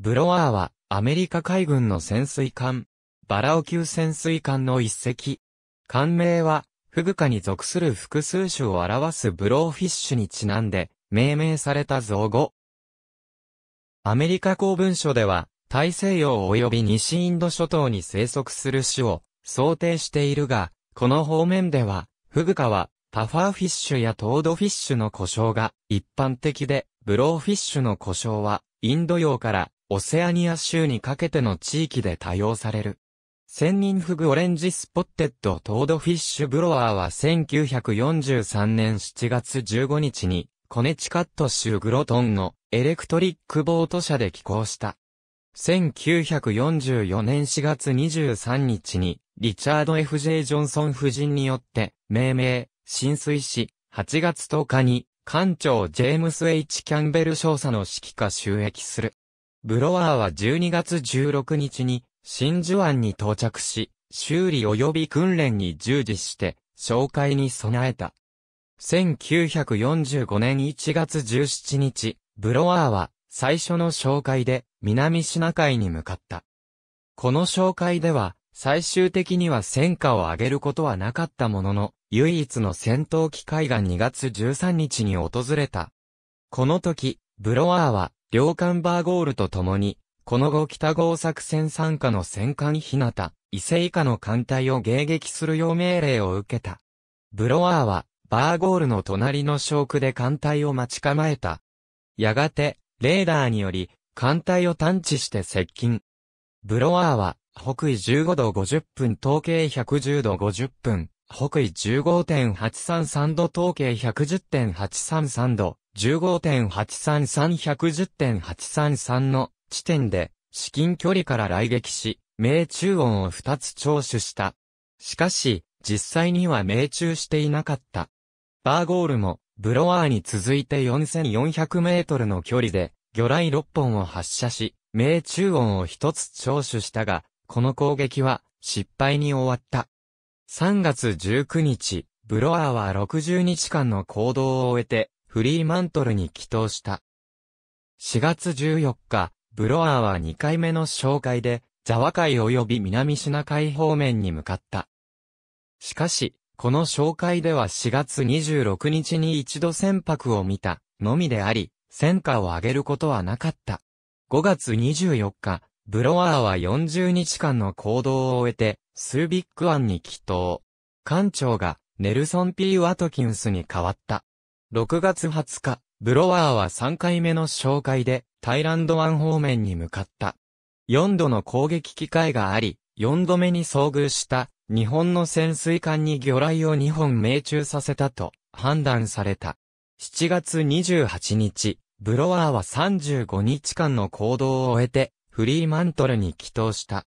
ブロワーは、アメリカ海軍の潜水艦、バラオ級潜水艦の一隻。艦名は、フグカに属する複数種を表すブローフィッシュにちなんで、命名された造語。アメリカ公文書では、大西洋及び西インド諸島に生息する種を想定しているが、この方面では、フグカは、パファーフィッシュやトードフィッシュの故障が一般的で、ブローフィッシュの故障は、インド洋からオセアニア州にかけての地域で多用される。千人フグオレンジスポッテッドトードフィッシュブロワーは1943年7月15日にコネチカット州グロトンのエレクトリックボート社で寄港した。1944年4月23日にリチャード・ F.J. ジョンソン夫人によって命名、浸水し、8月10日に艦長ジェームス・ H・ キャンベル少佐の指揮下収益する。ブロワーは12月16日に真珠湾に到着し、修理及び訓練に従事して、紹介に備えた。1945年1月17日、ブロワーは最初の紹介で南シナ海に向かった。この紹介では最終的には戦果を上げることはなかったものの、唯一の戦闘機会が2月13日に訪れた。この時、ブロワーは両艦バーゴールと共に、この後北号作戦参加の戦艦日向、伊勢以下の艦隊を迎撃するよう命令を受けた。ブロワーは、バーゴールの隣の小区で艦隊を待ち構えた。やがて、レーダーにより、艦隊を探知して接近。ブロワーは、北緯15度50分、統計110度50分、北緯15.833度、統計110.833度、15.833-110.833の地点で、至近距離から来撃し、命中音を2つ聴取した。しかし、実際には命中していなかった。バーゴールも、ブロワーに続いて4400メートルの距離で、魚雷6本を発射し、命中音を1つ聴取したが、この攻撃は、失敗に終わった。3月19日、ブロワーは60日間の行動を終えて、フリーマントルに帰投した。4月14日、ブロアーは2回目の紹介で、ザワ海及び南シナ海方面に向かった。しかし、この紹介では4月26日に一度船舶を見た、のみであり、戦果を上げることはなかった。5月24日、ブロワーは40日間の行動を終えて、スービック湾に帰投。艦長が、ネルソン・ P・ ワトキンスに変わった。6月20日、ブロワーは3回目の紹介で、タイランド湾方面に向かった。4度の攻撃機会があり、4度目に遭遇した日本の潜水艦に魚雷を2本命中させたと判断された。7月28日、ブロワーは35日間の行動を終えて、フリーマントルに帰投した。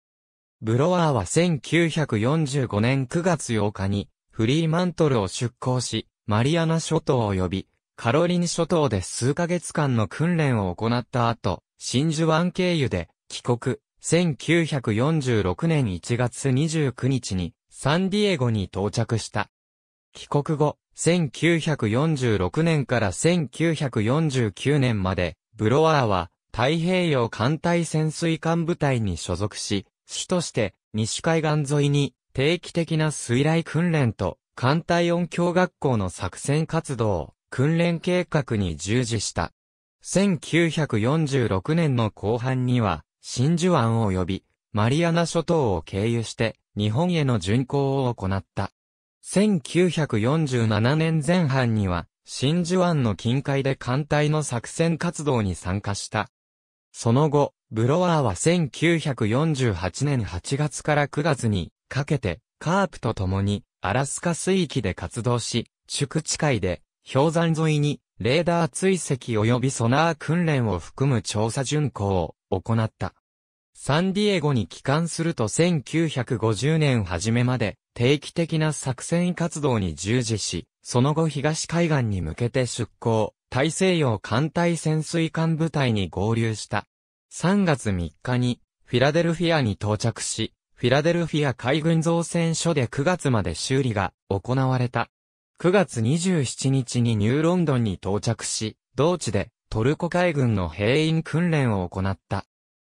ブロワーは1945年9月8日に、フリーマントルを出港し、マリアナ諸島及び、カロリン諸島で数ヶ月間の訓練を行った後、真珠湾経由で、帰国、1946年1月29日に、サンディエゴに到着した。帰国後、1946年から1949年まで、ブロワーは、太平洋艦隊潜水艦部隊に所属し、主として、西海岸沿いに、定期的な水雷訓練と、艦隊音響学校の作戦活動、訓練計画に従事した。1946年の後半には、真珠湾及び、マリアナ諸島を経由して、日本への巡航を行った。1947年前半には、真珠湾の近海で艦隊の作戦活動に参加した。その後、ブロワーは1948年8月から9月にかけて、カープと共にアラスカ水域で活動し、宿地海で、氷山沿いに、レーダー追跡及びソナー訓練を含む調査巡航を行った。サンディエゴに帰還すると1950年初めまで定期的な作戦活動に従事し、その後東海岸に向けて出航、大西洋艦隊潜水艦部隊に合流した。3月3日にフィラデルフィアに到着し、フィラデルフィア海軍造船所で9月まで修理が行われた。9月27日にニューロンドンに到着し、同地でトルコ海軍の兵員訓練を行った。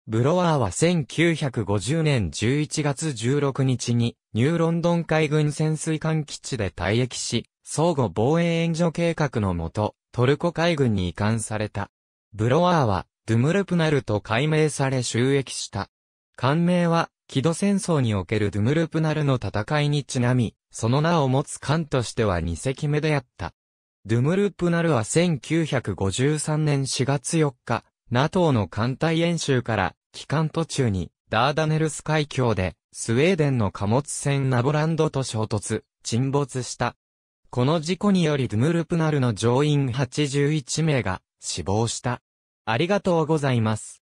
ブロワーは1950年11月16日にニューロンドン海軍潜水艦基地で退役し、相互防衛援助計画のもと、トルコ海軍に移管された。ブロワーは、ドゥムルプナルと改名され収益した。艦名は、キド戦争におけるドゥムルプナルの戦いにちなみ、その名を持つ艦としては2隻目であった。ドゥムルプナルは1953年4月4日、NATO の艦隊演習から期間途中にダーダネルス海峡でスウェーデンの貨物船ナボランドと衝突、沈没した。この事故によりドゥムルプナルの乗員81名が死亡した。ありがとうございます。